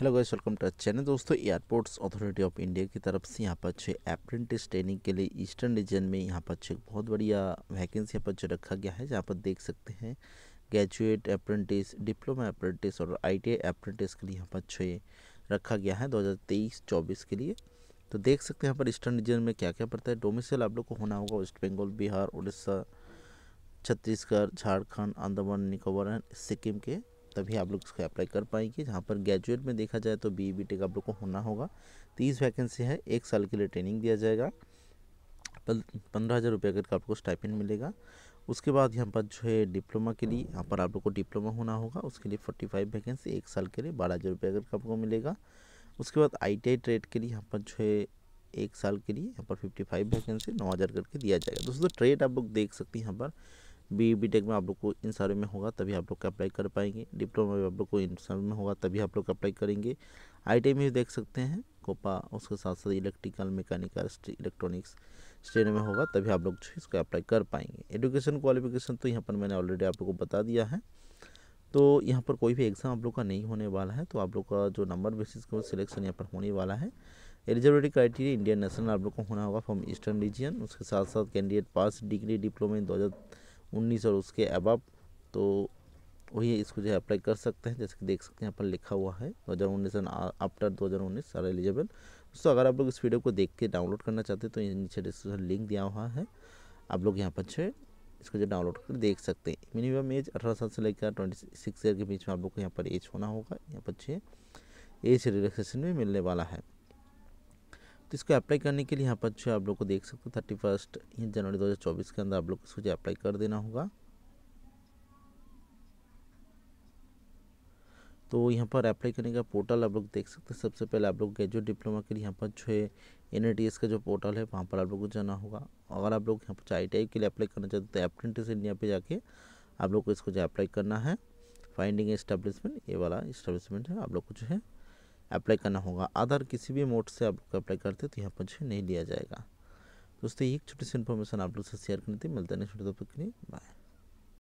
hello guys welcome to channel दोस्तों airports authority of India की तरफ से यहाँ पर अच्छे अप्रेंटिस ट्रेनिंग के लिए ईस्टर्न रीजन में यहाँ पर अच्छे बहुत बढ़िया वैकेंसी यहाँ पर जो रखा गया है जहाँ पर देख सकते हैं ग्रेजुएट अप्रेंटिस डिप्लोमा अप्रेंटिस और आई अप्रेंटिस के लिए यहाँ पर अच्छे रखा गया है दो हज़ार के लिए तो देख सकते हैं यहाँ पर ईस्टर्न रीजन में क्या क्या पड़ता है डोमिसल आप लोग को होना होगा वेस्ट बंगाल बिहार उड़ीसा छत्तीसगढ़ झारखंड अंडमान निकोबार सिक्किम के तभी आप लोग इसको अप्लाई कर पाएंगे जहाँ पर ग्रेजुएट में देखा जाए तो बी बी टेक आप लोग को होना होगा तीस वैकेंसी है एक साल के लिए ट्रेनिंग दिया जाएगा पंद्रह हज़ार रुपये करके आपको स्टाइपेंड मिलेगा उसके बाद यहाँ पर जो है डिप्लोमा के लिए यहाँ पर आप लोग को डिप्लोमा होना होगा उसके लिए फोर्टी फाइव वैकेंसी एक साल के लिए बारह हज़ार रुपये करके आपको मिलेगा उसके बाद आई टी आई ट्रेड के लिए यहाँ पर जो है एक साल के लिए यहाँ पर फिफ्टी फाइव वैकेंसी नौ हज़ार करके दिया जाएगा दोस्तों ट्रेड आप लोग देख सकते हैं यहाँ पर बी बी टेक में आप लोग को इन सारे में होगा तभी आप लोग का अप्लाई कर पाएंगे डिप्लोमा भी आप लोग को इन सारे में होगा तभी आप लोग अप्लाई करेंगे आई में देख सकते हैं कोपा उसके साथ साथ इलेक्ट्रिकल मैकेनिकल इलेक्ट्रॉनिक्स स्टेट में होगा तभी आप लोग इसका अप्लाई कर पाएंगे एजुकेशन क्वालिफिकेशन तो यहाँ पर मैंने ऑलरेडी आप लोग को बता दिया है तो यहाँ पर कोई भी एग्ज़ाम आप लोग का नहीं होने वाला है तो आप लोग का जो नंबर बेसिस का सिलेक्शन यहाँ पर होने वाला है एलिजिबिलिटी क्राइटेरिया इंडियन नेशनल आप लोग को होना होगा फ्रॉम ईस्टर्न रीजन उसके साथ साथ candidate pass degree diploma in दो हज़ार उन्नीस और उसके अबव तो वही इसको जो है अप्लाई कर सकते हैं जैसे कि देख सकते हैं यहाँ पर लिखा हुआ है दो हज़ार उन्नीस एंड आफ्टर दो हज़ार उन्नीस सारा एलिजिबल दोस्तों अगर आप लोग इस वीडियो को देख के डाउनलोड करना चाहते हैं तो नीचे डिस्क्रिप्शन लिंक दिया हुआ है आप लोग यहाँ पर जो इसको जो डाउनलोड कर देख सकते हैं मिनिमम एज अठारह साल से लेकर ट्वेंटी सिक्स ईयर के बीच में आप लोग को यहाँ पर एज होना होगा यहाँ पर छः एज रिलैक्सेशन भी मिलने वाला है तो इसको अप्लाई करने के लिए यहाँ पर जो है आप लोग को देख सकते हो थर्टी फर्स्ट जनवरी 2024 के अंदर आप लोग को इसको जो अप्लाई कर देना होगा तो यहाँ पर अप्लाई करने का पोर्टल आप लोग देख सकते हैं सबसे पहले आप लोग ग्रेजुएट डिप्लोमा के लिए यहाँ पर जो है एन का जो पोर्टल है वहाँ पर आप लोग को जाना होगा अगर आप लोग यहाँ पर आई टी के लिए अप्लाई करना चाहते हैं तो अप्रेंटिस इंडिया पे जाके आप लोग को इसको जो अप्लाई करना है फाइंडिंग एस्टेब्लिशमेंट ये वाला इस्टेब्लिशमेंट है आप लोग को जो है अप्लाई करना होगा अदर किसी भी मोड से आप लोग अप्लाई करते तो यहाँ पर जो नहीं लिया जाएगा दोस्तों एक छोटी सी इन्फॉर्मेशन आप लोग से शेयर करनी थी मिलते हैं छोटे दोस्तों के लिए बाय